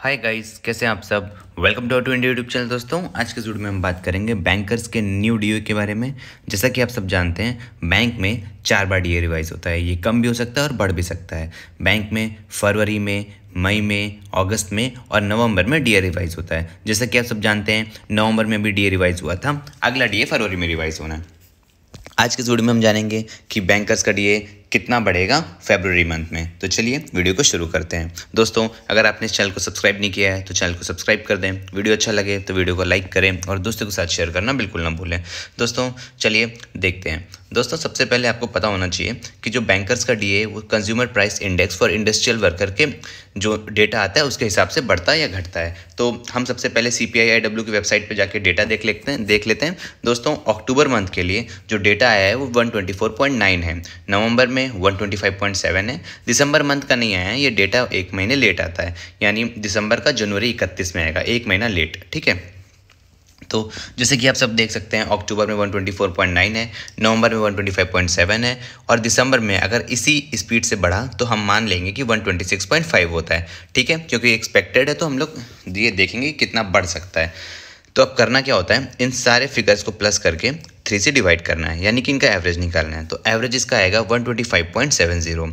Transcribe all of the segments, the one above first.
hi guys कैसे हैं आप सब welcome to to India YouTube channel दोस्तों आज के वीडियो में हम बात करेंगे बैंकर्स के न्यू डी के बारे में जैसा कि आप सब जानते हैं बैंक में चार बार डी रिवाइज होता है ये कम भी हो सकता है और बढ़ भी सकता है बैंक में फरवरी में मई में अगस्त में और नवंबर में डी रिवाइज होता है जैसा कि आप सब जानते हैं नवंबर में भी डी रिवाइज हुआ था अगला डी फरवरी में रिवाइज होना है आज के वीडियो में हम जानेंगे कि बैंकर्स का डी कितना बढ़ेगा फेबररी मंथ में तो चलिए वीडियो को शुरू करते हैं दोस्तों अगर आपने इस चैनल को सब्सक्राइब नहीं किया है तो चैनल को सब्सक्राइब कर दें वीडियो अच्छा लगे तो वीडियो को लाइक करें और दोस्तों के साथ शेयर करना बिल्कुल ना भूलें दोस्तों चलिए देखते हैं दोस्तों सबसे पहले आपको पता होना चाहिए कि जो बैंकर्स का डी वो consumer price index for industrial worker के जो डेटा आता है उसके हिसाब से बढ़ता है या घटता है तो हम सबसे पहले सी पी की वेबसाइट पर जाकर डेटा देख लेते हैं देख लेते हैं दोस्तों अक्टूबर मंथ के लिए जो डेटा आया है वो वन है नवंबर में में 125.7 है दिसंबर मंथ का नहीं आया है ये डेटा एक महीने लेट आता है यानी दिसंबर का जनवरी 31 में आएगा एक महीना लेट ठीक है तो जैसे कि आप सब देख सकते हैं अक्टूबर में 124.9 है नवंबर में 125.7 है और दिसंबर में अगर इसी स्पीड से बढ़ा तो हम मान लेंगे कि 126.5 होता है ठीक है क्योंकि एक्सपेक्टेड है तो हम लोग ये देखेंगे कितना बढ़ सकता है तो अब करना क्या होता है इन सारे फिगर्स को प्लस करके थ्री से डिवाइड करना है यानी कि इनका एवरेज निकालना है तो एवरेज इसका आएगा one twenty five point seven zero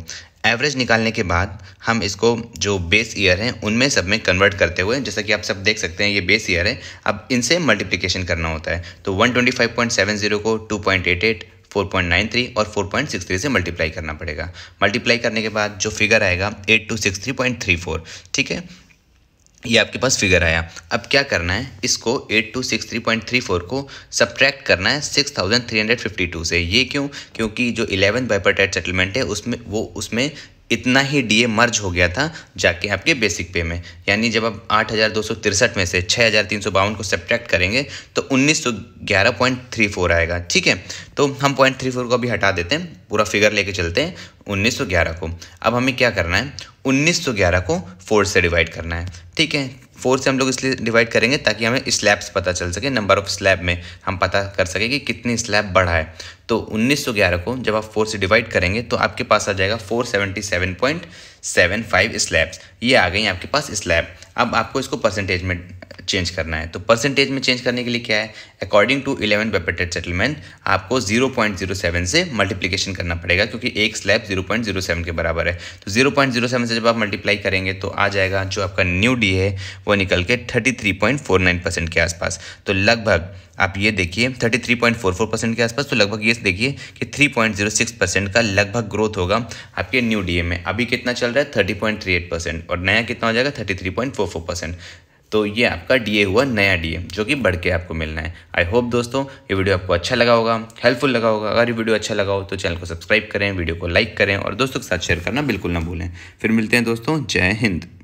average निकालने के बाद हम इसको जो बेस ईयर हैं उनमें सब में कन्वर्ट करते हुए जैसा कि आप सब देख सकते हैं ये बेस ईयर है अब इनसे मल्टीप्लीकेशन करना होता है तो one twenty five point seven zero को two point point eight eight four nine three और फोर पॉइंट सिक्स थ्री से मल्टीप्लाई करना पड़ेगा मल्टीप्लाई करने के बाद जो फिगर आएगा eight two six three three point four ठीक है ये आपके पास फिगर आया अब क्या करना है इसको 8263.34 को सब्ट्रैक्ट करना है 6352 से ये क्यों क्योंकि जो 11 बाइपरटाइट सेटलमेंट है उसमें वो उसमें इतना ही डीए मर्ज हो गया था जाके आपके बेसिक पे में यानी जब आप आठ हज़ार दो सौ तिरसठ में से छः हज़ार तीन सौ बावन को सब्ट्रैक्ट करेंगे तो उन्नीस सौ ग्यारह पॉइंट थ्री फोर आएगा ठीक है तो हम पॉइंट थ्री फोर को अभी हटा देते हैं पूरा फिगर लेके चलते हैं उन्नीस सौ ग्यारह को अब हमें क्या करना है उन्नीस सौ ग्यारह को फोर से डिवाइड करना है ठीक है फोर से हम लोग इसलिए डिवाइड करेंगे ताकि हमें स्लैब्स पता चल सके नंबर ऑफ स्लैब में हम पता कर सके कि कितनी स्लैब बढ़ा है तो 1911 को जब आप फोर से डिवाइड करेंगे तो आपके पास आ जाएगा 477.75 स्लैब्स ये आ गई आपके पास स्लैब अब आपको इसको परसेंटेज में चेंज करना है तो परसेंटेज में चेंज करने के लिए क्या है अकॉर्डिंग टू इलेवन बेपेटेड सेटलमेंट आपको 0.07 से मल्टीप्लीकेशन करना पड़ेगा क्योंकि एक स्लैब 0.07 के बराबर है तो 0.07 से जब आप मल्टीप्लाई करेंगे तो आ जाएगा जो आपका न्यू डी है वो निकल के 33.49 परसेंट के आसपास तो लगभग आप ये देखिए 33.44 परसेंट के आसपास तो लगभग ये देखिए कि 3.06 परसेंट का लगभग ग्रोथ होगा आपके न्यू डीए में अभी कितना चल रहा है 30.38 परसेंट और नया कितना हो जाएगा 33.44 परसेंट तो ये आपका डीए हुआ नया डीए जो कि बढ़ के आपको मिलना है आई होप दोस्तों ये वीडियो आपको अच्छा लगा होगा हेल्पफुल लगा होगा अगर ये वीडियो अच्छा लगा हो तो चैनल को सब्सक्राइब करें वीडियो को लाइक करें और दोस्तों के साथ शेयर करना बिल्कुल ना भूलें फिर मिलते हैं दोस्तों जय हिंद